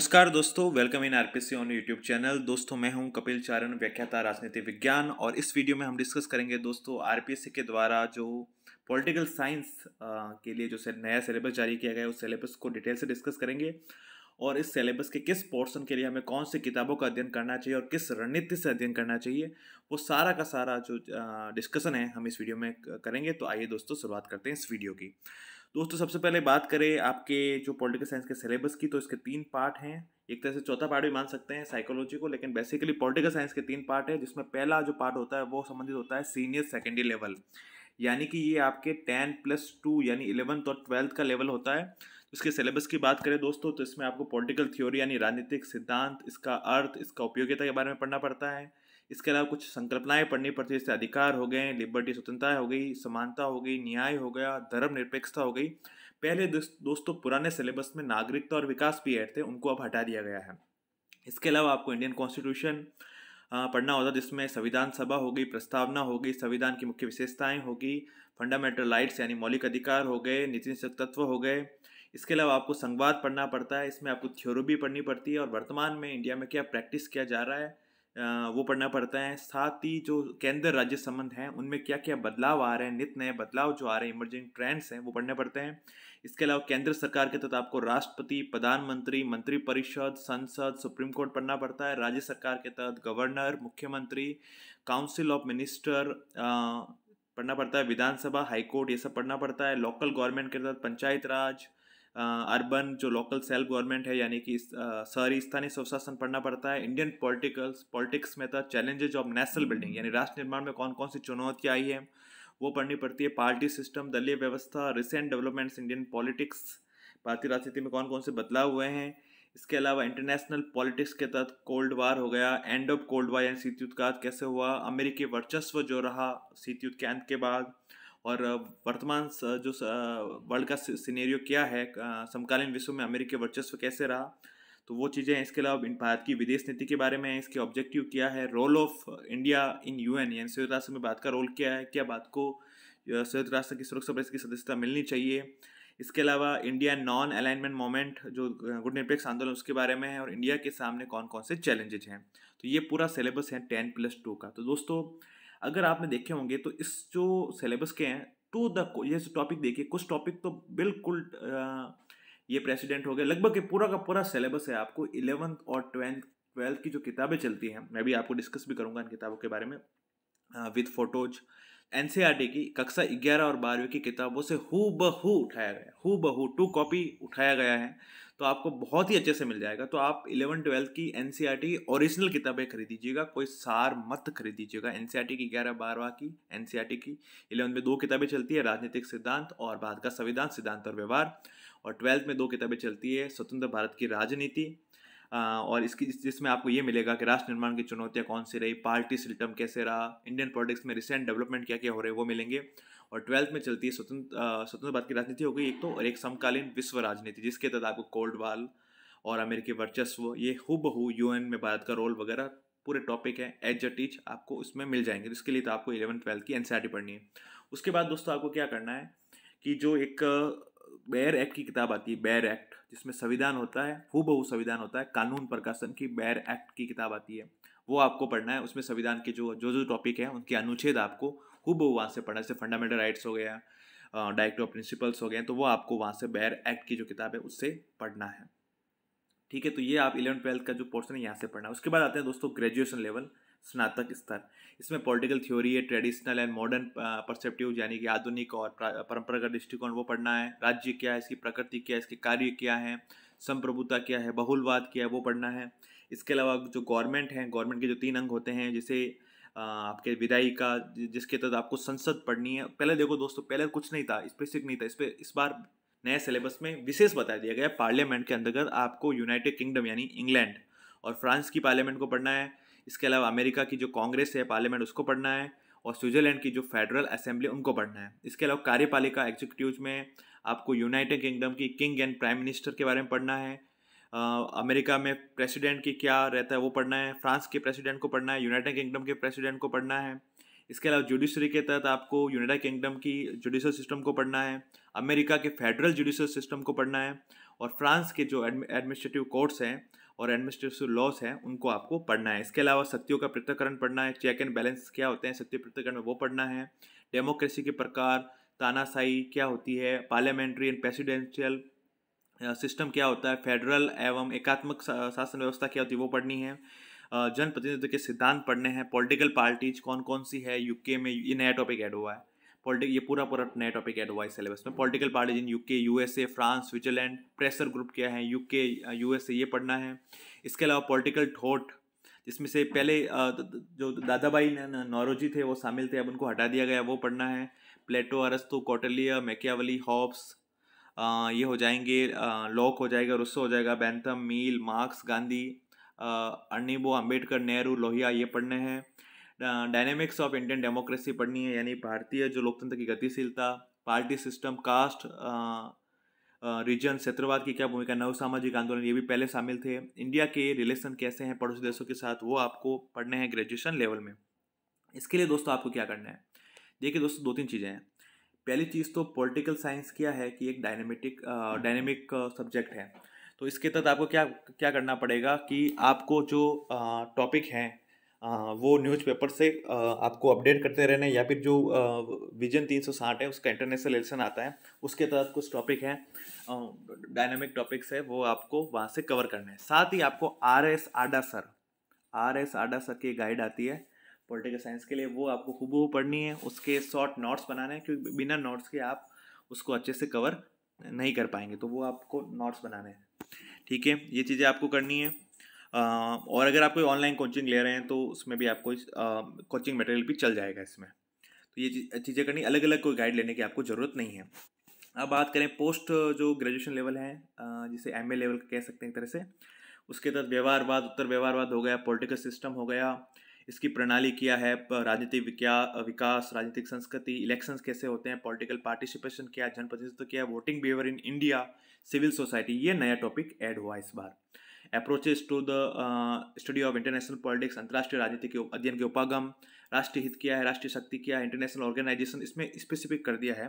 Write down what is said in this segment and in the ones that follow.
नमस्कार दोस्तों welcome in RPC on YouTube channel दोस्तों मैं हूं कपिल चारण व्याख्याता राजनीति विज्ञान और इस वीडियो में हम डिस्कस करेंगे दोस्तों आरपीसी के द्वारा जो पॉलिटिकल साइंस के लिए जो से, नया सिलेबस जारी किया गया है उस सिलेबस को डिटेल से डिस्कस करेंगे और इस सिलेबस के किस पोर्सन के लिए हमें कौन सी किताबों का अध्ययन करना चाहिए और किस रणनीति से अध्ययन करना चाहिए वो सारा का सारा जो डिस्कशन है हम इस वीडियो में करेंगे तो आइए दोस्तों शुरुआत करते हैं इस वीडियो की दोस्तों सबसे पहले बात करें आपके जो पॉलिटिकल साइंस के सिलेबस की तो इसके तीन पार्ट हैं एक तरह से चौथा पार्ट भी मान सकते हैं साइकोलॉजी को लेकिन बेसिकली पॉलिटिकल साइंस के तीन पार्ट है जिसमें पहला जो पार्ट होता है वो संबंधित होता है सीनियर सेकेंडरी लेवल यानी कि ये आपके टेन प्लस टू यानी इलेवंथ और ट्वेल्थ का लेवल होता है इसके सिलेबस की बात करें दोस्तों तो इसमें आपको पॉलिटिकल थ्योरी यानी राजनीतिक सिद्धांत इसका अर्थ इसका उपयोगिता के बारे में पढ़ना पड़ता है इसके अलावा कुछ संकल्पनाएं पढ़नी पड़ती है जैसे अधिकार हो गए लिबर्टी स्वतंत्रता हो गई समानता हो गई न्याय हो गया धर्म निरपेक्षता हो गई पहले दोस्तों पुराने सिलेबस में नागरिकता और विकास भी ऐड थे उनको अब हटा दिया गया है इसके अलावा आपको इंडियन कॉन्स्टिट्यूशन पढ़ना होता जिसमें संविधान सभा होगी प्रस्तावना होगी संविधान की मुख्य विशेषताएं होगी फंडामेंटल राइट्स यानी मौलिक अधिकार हो गए नीति निश्चक तत्व हो गए इसके अलावा आपको संवाद पढ़ना पड़ता है इसमें आपको थ्योरी भी पढ़नी पड़ती है और वर्तमान में इंडिया में क्या प्रैक्टिस किया जा रहा है वो पढ़ना पड़ता है साथ ही जो केंद्र राज्य संबंध हैं उनमें क्या क्या बदलाव आ रहे हैं नित नए बदलाव जो आ रहे हैं इमर्जिंग ट्रेंड्स हैं वो पढ़ने पड़ते हैं इसके अलावा केंद्र सरकार के तहत आपको राष्ट्रपति प्रधानमंत्री मंत्रिपरिषद संसद सुप्रीम कोर्ट पढ़ना पड़ता है राज्य सरकार के तहत गवर्नर मुख्यमंत्री काउंसिल ऑफ मिनिस्टर पढ़ना पड़ता है विधानसभा हाईकोर्ट ये सब पढ़ना पड़ता है लोकल गवर्नमेंट के तहत पंचायत राज अर्बन जो लोकल सेल्फ गवर्नमेंट है यानी कि शहरी स्थानीय स्वशासन पढ़ना पड़ता है इंडियन पॉलिटिकल्स पॉलिटिक्स में था चैलेंजेज ऑफ नेशनल बिल्डिंग यानी राष्ट्र निर्माण में कौन कौन सी चुनौतियाँ आई हैं वो पढ़नी पड़ती है पार्टी सिस्टम दलीय व्यवस्था रिसेंट डेवलपमेंट्स इंडियन पॉलिटिक्स भारतीय राजनीति में कौन कौन से बदलाव हुए हैं इसके अलावा इंटरनेशनल पॉलिटिक्स के तहत कोल्ड वार हो गया एंड ऑफ कोल्ड वार यानी युद्ध का कैसे हुआ अमेरिकी वर्चस्व जो रहा युद्ध के अंत के बाद और वर्तमान जो वर्ल्ड का सिनेरियो क्या है समकालीन विश्व में अमेरिकी वर्चस्व कैसे रहा तो वो चीज़ें इसके अलावा भारत की विदेश नीति के बारे में इसके ऑब्जेक्टिव क्या है role of India in U N यानी संयुक्त राष्ट्र में भारत का रोल क्या है क्या भारत को संयुक्त राष्ट्र की सुरक्षा परिषद की सदस्यता मिलनी चाहिए इसके अलावा इंडिया नॉन अलाइनमेंट मोमेंट जो गुड निरपेक्ष आंदोलन उसके बारे में है और इंडिया के सामने कौन कौन से चैलेंजेज हैं तो ये पूरा सिलेबस है टेन प्लस टू का तो दोस्तों अगर आपने देखे होंगे तो इस जो सिलेबस के हैं टू द ये टॉपिक देखिए कुछ टॉपिक तो बिल्कुल ये प्रेसिडेंट हो गया लगभग ये पूरा का पूरा सिलेबस है आपको इलेवंथ और ट्वेल्थ ट्वेल्थ की जो किताबें चलती हैं मैं भी आपको डिस्कस भी करूँगा इन किताबों के बारे में विद फोटोज एन की कक्षा ग्यारह और बारहवीं की किताबों से हु बहू उठाया गया हु बहू टू कॉपी उठाया गया है तो आपको बहुत ही अच्छे से मिल जाएगा तो आप इलेवन ट्वेल्थ की N C R T original किताबें खरीदीजिएगा कोई सार मत खरीदीजिएगा एन सी आर टी की ग्यारह बारहवा की एन सी आर टी की इलेवन में दो किताबें चलती है राजनीतिक सिद्धांत और भारत का संविधान सिद्धांत और व्यवहार और ट्वेल्थ में दो किताबें चलती है स्वतंत्र भारत की राजनीति और इसकी जिसमें आपको ये मिलेगा कि राष्ट्र निर्माण की चुनौतियाँ कौन सी रही पार्टी सिस्टम कैसे रहा इंडियन पॉलिटिक्स में रिसेंट डेवलपमेंट क्या क्या हो रहे हैं वो मिलेंगे और ट्वेल्थ में चलती है स्वतंत्र स्वतंत्र भारत की राजनीति हो गई एक तो और एक समकालीन विश्व राजनीति जिसके तहत आपको कोल्ड वाल और अमेरिकी वर्चस्व ये हुब हु यू में भारत का रोल वगैरह पूरे टॉपिक हैं एज अ टीच आपको उसमें मिल जाएंगे इसके लिए तो आपको इलेवन ट्वेल्थ की एन e पढ़नी है उसके बाद दोस्तों आपको क्या करना है कि जो एक बैर एक्ट की किताब आती है बैर एक्ट जिसमें संविधान होता है हु बहु संविधान होता है कानून प्रकाशन की बैर एक्ट की किताब आती है वो आपको पढ़ना है उसमें संविधान के जो जो जो टॉपिक है उनके अनुच्छेद आपको हु बहु वहाँ से पढ़ना जैसे फंडामेंटल राइट्स हो गया डायरेक्टिव प्रिंसिपल्स हो गए तो वो आपको वहाँ से बैर एक्ट की जो किताब है उससे पढ़ना है ठीक है तो ये आप इलेवन ट्वेल्थ का जो पोर्सन है यहाँ से पढ़ना है उसके बाद आते हैं दोस्तों ग्रेजुएशन लेवल स्नातक स्तर इसमें पॉलिटिकल थ्योरी है ट्रेडिशनल एंड मॉडर्न परसेप्टिव यानी कि आधुनिक और परंपरागत दृष्टिकोण वो पढ़ना है राज्य क्या है इसकी प्रकृति क्या है इसके कार्य क्या है संप्रभुता क्या है बहुलवाद क्या है वो पढ़ना है इसके अलावा जो गवर्नमेंट है गवर्नमेंट के जो तीन अंग होते हैं जैसे आपके विदाई का जिसके तहत आपको संसद पढ़नी है पहले देखो दोस्तों पहले कुछ नहीं था स्पेसिफिक नहीं था इस पर इस बार नए सिलेबस में विशेष बताया दिया गया पार्लियामेंट के अंतर्गत आपको यूनाइटेड किंगडम यानी इंग्लैंड और फ्रांस की पार्लियामेंट को पढ़ना है इसके अलावा अमेरिका की जो कांग्रेस है पार्लियामेंट उसको पढ़ना है और स्विट्जरलैंड की जो फेडरल असेंबली उनको पढ़ना है इसके अलावा कार्यपालिका एग्जीक्यूटिव में आपको यूनाइटेड किंगडम की किंग एंड प्राइम मिनिस्टर के बारे में पढ़ना है अमेरिका में प्रेसिडेंट की क्या रहता है वो पढ़ना है फ्रांस के प्रेसिडेंट को पढ़ना है यूनाइटेड किंगडम के प्रेसिडेंट को पढ़ना है इसके अलावा जुडिशरी के तहत आपको यूनाइटेड किंगडम की जुडिशल सिस्टम को पढ़ना है अमेरिका के फेडरल जुडिशल सिस्टम को पढ़ना है और फ्रांस के जो एडमिनिस्ट्रेटिव कोर्ट्स हैं और एडमिनिस्ट्रेटिव लॉस हैं उनको आपको पढ़ना है इसके अलावा सत्यों का पृथककरण पढ़ना है चेक एंड बैलेंस क्या होते हैं सत्य पृथककरण में वो पढ़ना है डेमोक्रेसी के प्रकार तानाशाही क्या होती है पार्लियामेंट्री एंड प्रेसिडेंशियल सिस्टम क्या होता है फेडरल एवं एकात्मक शासन व्यवस्था क्या होती है वो पढ़नी है जनप्रतिनिधित्व के सिद्धांत पढ़ने हैं पॉलिटिकल पार्टीज कौन कौन सी है यूके में ये नया टॉपिक ऐड हुआ है पॉलिटिक ये पूरा पूरा नया टॉपिक एडवाइस सिलेबस में political parties in UK USA France Switzerland pressure group क्या है यूके यूएसए ये पढ़ना है इसके अलावा पॉलिटिकल ठोट जिसमें से पहले जो दादाबाई नौरोजी थे वो शामिल थे अब उनको हटा दिया गया वो पढ़ना है प्लेटो अरस्तु कौटलिया मैकियावली हॉब्स ये हो जाएंगे लॉक हो जाएगा रुस्सो हो जाएगा बैंथम मील मार्क्स गांधी अर्निबो अम्बेडकर नेहरू लोहिया ये पढ़ने हैं डायनेमिक्स ऑफ इंडियन डेमोक्रेसी पढ़नी है यानी भारतीय जो लोकतंत्र की गतिशीलता पार्टी सिस्टम कास्ट रीजन क्षेत्रवाद की क्या भूमिका नव सामाजिक आंदोलन ये भी पहले शामिल थे इंडिया के रिलेशन कैसे हैं पड़ोसी देशों के साथ वो आपको पढ़ने हैं ग्रेजुएशन लेवल में इसके लिए दोस्तों आपको क्या करना है देखिए दोस्तों दो तीन चीज़ें हैं पहली चीज़ तो पॉलिटिकल साइंस क्या है कि एक डायनेमेटिक डायनेमिक सब्जेक्ट है तो इसके तहत आपको क्या क्या करना पड़ेगा कि आपको जो टॉपिक हैं वो न्यूज़पेपर से आपको अपडेट करते रहना है या फिर जो विजन 360 है उसका इंटरनेशनल इलेक्शन आता है उसके तहत कुछ टॉपिक है डायनामिक टॉपिक्स है वो आपको वहाँ से कवर करना है साथ ही आपको आर एस आडा सर आर एस आडा सर की गाइड आती है पॉलिटिकल साइंस के लिए वो आपको खूब पढ़नी है उसके शॉर्ट नोट्स बनाने हैं क्योंकि बिना नोट्स के आप उसको अच्छे से कवर नहीं कर पाएंगे तो वो आपको नोट्स बनाने हैं ठीक है ये चीज़ें आपको करनी है और अगर आप कोई ऑनलाइन कोचिंग ले रहे हैं तो उसमें भी आपको इस कोचिंग मटेरियल भी चल जाएगा इसमें तो ये चीज़ें करनी अलग अलग कोई गाइड लेने की आपको ज़रूरत नहीं है अब बात करें पोस्ट जो ग्रेजुएशन लेवल है जिसे एम लेवल कह सकते हैं एक तरह से उसके तहत व्यवहारवाद उत्तर व्यवहारवाद हो गया पॉलिटिकल सिस्टम हो गया इसकी प्रणाली क्या है राजनीतिक विकास राजनीतिक संस्कृति इलेक्शंस कैसे होते हैं पॉलिटिकल पार्टिसिपेशन क्या जनप्रतिनिधित्व क्या voting behaviour in India civil society ये नया टॉपिक ऐड हुआ इस बार approaches to the study of international politics अंतर्राष्ट्रीय राजनीति के अध्ययन के उपागम राष्ट्रीय हित किया है राष्ट्रीय शक्ति किया है इंटरनेशनल ऑर्गेनाइजेशन इसमें स्पेसिफिक कर दिया है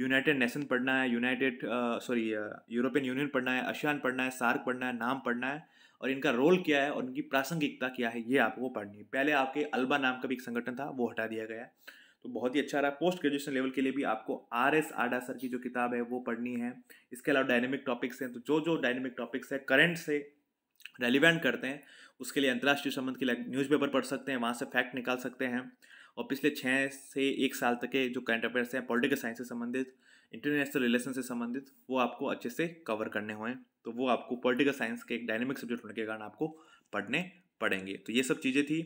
यूनाइटेड नेशन पढ़ना है यूनाइटेड सॉरी यूरोपियन यूनियन पढ़ना है आशियान पढ़ना है सार्क पढ़ना है नाम पढ़ना है और इनका रोल क्या है और इनकी प्रासंगिकता क्या है ये आपको पढ़नी है पहले आपके अल्बा नाम का भी एक संगठन था वो हटा दिया गया है तो बहुत ही अच्छा रहा पोस्ट ग्रेजुएशन लेवल के लिए भी आपको आर एस आडा सर की जो किताब है वो पढ़नी है इसके अलावा डायनेमिक टॉपिक्स हैं तो जो जो डायनेमिक टॉपिक्स है करंट से रेलिवेंट करते हैं उसके लिए अंतर्राष्ट्रीय संबंध के लिए न्यूज़पेपर पढ़ सकते हैं वहाँ से फैक्ट निकाल सकते हैं और पिछले छः से एक साल तक के जो करंट अफेयर्स हैं पॉलिटिकल साइंस से संबंधित इंटरनेशनल रिलेशन से संबंधित वो आपको अच्छे से कवर करने हुए हैं तो वो आपको पॉलिटिकल साइंस के एक डायनेमिक सब्जेक्ट होने के कारण आपको पढ़ने पड़ेंगे तो ये सब चीज़ें थी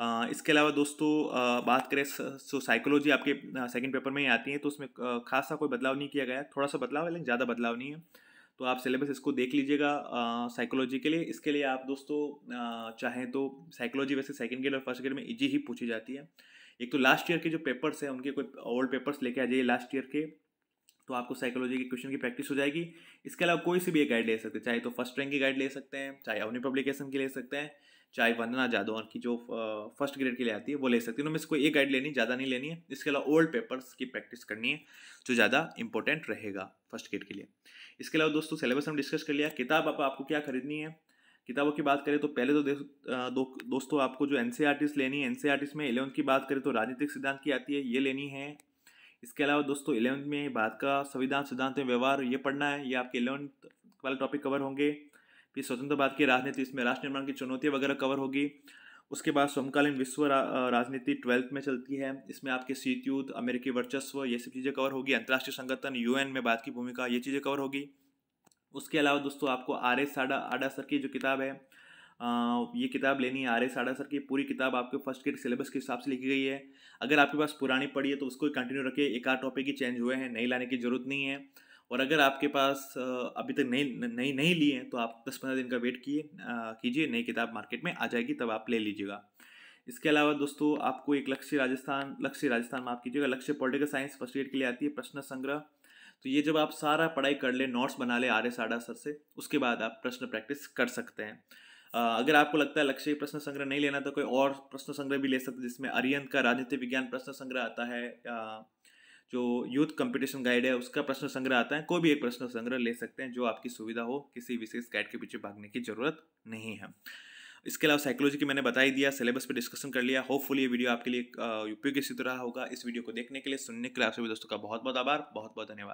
आ, इसके अलावा दोस्तों आ, बात करें सो साइकोलॉजी आपके सेकंड पेपर में ही आती है तो उसमें खासा कोई बदलाव नहीं किया गया थोड़ा सा बदलाव है लेकिन ज़्यादा बदलाव नहीं है तो आप सिलेबस इसको देख लीजिएगा साइकोलॉजी के लिए इसके लिए आप दोस्तों चाहें तो साइकोलॉजी वैसे सेकेंड ग्रेड और फर्स्ट ग्रेड में ईजी ही पूछी जाती है एक तो लास्ट ईयर के जो पेपर्स हैं उनके कोई ओल्ड पेपर्स लेके आ जाइए लास्ट ईयर के तो आपको साइकोलॉजी के क्वेश्चन की प्रैक्टिस हो जाएगी इसके अलावा कोई सी भी एक गाइड ले सकते हैं चाहे तो फर्स्ट रैंक की गाइड ले सकते हैं चाहे अपनी पब्लिकेशन की ले सकते हैं चाहे वंदना जादव की जो फर्स्ट ग्रेड के लिए आती है वो ले सकती है उनमें से कोई एक गाइड लेनी ज़्यादा नहीं लेनी है इसके अलावा ओल्ड पेपर्स की प्रैक्टिस करनी है जो ज़्यादा इंपॉर्टेंट रहेगा फर्स्ट ग्रेड के लिए इसके अलावा दोस्तों सिलेबस हम डिस्कस कर लिया किताब आप, आपको क्या खरीदनी है किताबों की बात करें तो पहले तो दो, दोस्तों आपको जो एन e लेनी है एन e में इलेवंथ की बात करें तो राजनीतिक सिद्धांत की आती है ये लेनी है इसके अलावा दोस्तों इलेवंथ में भारत का संविधान सिद्धांत व्यवहार ये पढ़ना है ये आपके इलेवंथ वाले टॉपिक कवर होंगे फिर स्वतंत्र भारत की राजनीति इसमें राष्ट्र निर्माण की चुनौतियाँ वगैरह कवर होगी उसके बाद समकालीन विश्व रा, राजनीति ट्वेल्थ में चलती है इसमें आपके शीत युद्ध अमेरिकी वर्चस्व ये सब चीज़ें कवर होगी अंतर्राष्ट्रीय संगठन यूएन में भारत की भूमिका ये चीज़ें कवर होगी उसके अलावा दोस्तों आपको आर एस साडा आडा सर की जो किताब है आ, ये किताब लेनी है आर एस आडा सर की पूरी किताब आपके फर्स्ट ग्रेड सिलेबस के हिसाब से लिखी गई है अगर आपके पास पुरानी पढ़ी है तो उसको कंटिन्यू रखिए एक आध टॉपिक ही चेंज हुए हैं नई लाने की जरूरत नहीं है और अगर आपके पास अभी तक नहीं नहीं नहीं लिए हैं तो आप दस पंद्रह दिन का वेट किए कीजिए नई किताब मार्केट में आ जाएगी तब आप ले लीजिएगा इसके अलावा दोस्तों आपको एक लक्ष्य राजस्थान लक्ष्य राजस्थान माफ कीजिएगा लक्ष्य पॉलिटिकल साइंस फर्स्ट ईयर के लिए आती है प्रश्न संग्रह तो ये जब आप सारा पढ़ाई कर ले नोट्स बना ले आर एस आडा सर से उसके बाद आप प्रश्न प्रैक्टिस कर सकते हैं अगर आपको लगता है लक्ष्य प्रश्न संग्रह नहीं लेना तो कोई और प्रश्न संग्रह भी ले सकते जिसमें अरियंत का राजनीति विज्ञान प्रश्न संग्रह आता है जो यूथ कंपटीशन गाइड है उसका प्रश्न संग्रह आता है कोई भी एक प्रश्न संग्रह ले सकते हैं जो आपकी सुविधा हो किसी विशेष गाइड के पीछे भागने की ज़रूरत नहीं है इसके अलावा साइकोलॉजी की मैंने बता ही दिया सिलेबस पे डिस्कशन कर लिया होपफुल ये वीडियो आपके लिए उपयोगी सिद्ध रहा होगा इस वीडियो को देखने के लिए सुनने के लिए आप सभी दोस्तों का बहुत बहुत आभार बहुत बहुत धन्यवाद